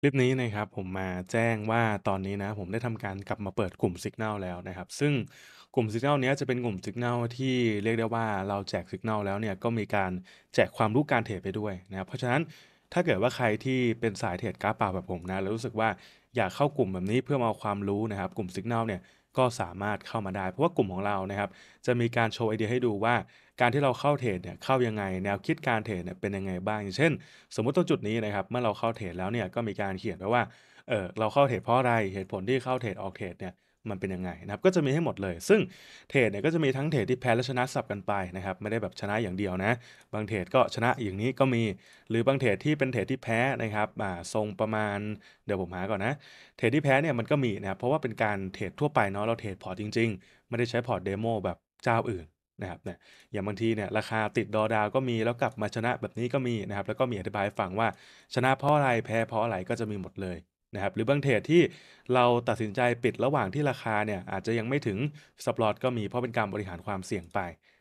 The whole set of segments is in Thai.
คลิปนี้นะครับผมมาแจ้งว่าตอนนี้นะผมได้ทำการกลับมาเปิดกลุ่มสัญญาณแล้วนะครับ ซึ่งกลุ่มสัญญาณนี้จะเป็นกลุ่มสัญญาณที่เรียกได้ว่าเราแจกสัญญาณแล้วเนี่ยก็มีการแจกความรู้การเทรดไปด้วยนะครับเพราะฉะนั้นถ้าเกิดว่าใครที่เป็นสายเทรดกราฟเปล่าแบบผมนะแล้วรู้สึกว่าอยากเข้ากลุ่มแบบนี้เพื่อมาเอาความรู้นะครับ กลุ่มสัญญาณเนี่ยก็สามารถเข้ามาได้ เพราะว่ากลุ่มของเรานะครับจะมีการโชว์ไอเดียให้ดูว่าการที่เราเข้าเทรดเนี่ยเข้ายังไงแนวคิดการเทรดเนี่ยเป็นยังไงบ้างอย่างเช่น สมมุติตรงจุดนี้นะครับเมื่อเราเข้าเทรดแล้วเนี่ยก็มีการเขียนไว้ว่าเออเราเข้าเทรดเพราะอะไรเหตุผลที่เข้าเทรดออกเทรดเนี่ยมันเป็นยังไงนะครับก็จะมีให้หมดเลย ซึ่งเทรดเนี่ยก็จะมีทั้งเทรดที่แพ้และชนะสับกันไปนะครับไม่ได้แบบชนะอย่างเดียวนะ บางเทรดก็ชนะอย่างนี้ก็มี หรือบางเทรดที่เป็นเทรดที่แพ้นะครับอ่าทรงประมาณเดี๋ยวผมหาก่อนนะเทรดที่แพ้เนี่ยมันก็มีนะครับเพราะว่าเป็นการเทรดทั่วไปเนาะเราเทรดพอร์ตจริงๆ ไม่ได้ใช้พอร์ตเดโมแบบเจ้าอื่นนะครับเนี่ยอย่างบางทีเนี่ยราคาติดดอดาวก็มีแล้วกลับมาชนะแบบนี้ก็มีนะครับแล้วก็มีอธิบายฟังว่าชนะเพราะอะไรแพ้เพราะอะไรก็จะมีหมดเลยนะครับหรือบางเทรดที่เราตัดสินใจปิดระหว่างที่ราคาเนี่ยอาจจะยังไม่ถึงสปรอตก็มีเพราะเป็นการบริหารความเสี่ยงไป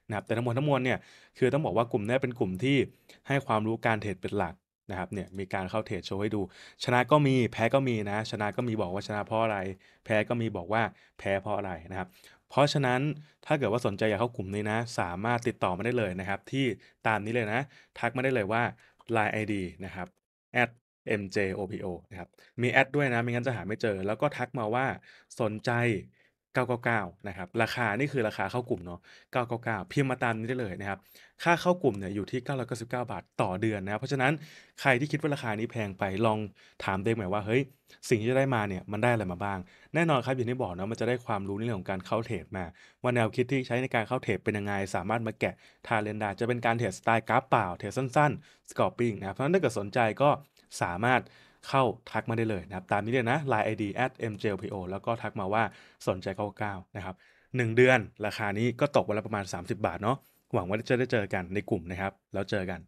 นะครับ แต่ทั้งหมดทั้งมวลเนี่ยคือต้องบอกว่ากลุ่มนี้เป็นกลุ่มที่ให้ความรู้การเทรดเป็นหลักนะครับเนี่ยมีการเข้าเทรดโชว์ให้ดู ชนะก็มีแพ้ก็มีนะ ชนะก็มีบอกว่าชนะเพราะอะไร แพ้ก็มีบอกว่าแพ้เพราะอะไรนะครับเพราะฉะนั้นถ้าเกิดว่าสนใจอยากเข้ากลุ่มนี้นะ สามารถติดต่อมาได้เลยนะครับ ที่ตามนี้เลยนะ ทักมาได้เลยว่า Line ID นะครับ MJOPO นะครับ มีแอดด้วยนะไม่งั้นจะหาไม่เจอ แล้วก็ทักมาว่าสนใจ999นะครับ ราคานี่คือราคาเข้ากลุ่มเนาะ999พิมพ์มาตามนี้ได้เลยนะครับ ค่าเข้ากลุ่มเนี่ยอยู่ที่ 999 บาท ต่อเดือนนะ เพราะฉะนั้นใครที่คิดว่าราคานี้แพงไป ลองถามเด็กหน่อยว่า เฮ้ย สิ่งที่จะได้มาเนี่ยมันได้อะไรมาบ้าง แน่นอนครับ อย่างที่บอกเนาะ มันจะได้ความรู้ในเรื่องของการเข้าเทรดมา ว่าแนวคิดที่ใช้ในการเข้าเทรดเป็นยังไง สามารถมาแกะทาเลนดาจะเป็นการเทรดสไตล์กราฟเปล่า เทรดสั้นๆสกอปปิ้งนะเพราะฉะนั้นถ้าเกิดสนใจก็สามารถเข้าทักมาได้เลยนะครับ ตามนี้เลยนะ Line ID at mjlpo แล้วก็ทักมาว่าสนใจ99นะครับ1เดือนราคานี้ก็ตกวันละประมาณ 30 บาทเนาะหวังว่าจะได้เจอกันในกลุ่มนะครับ แล้วเจอกัน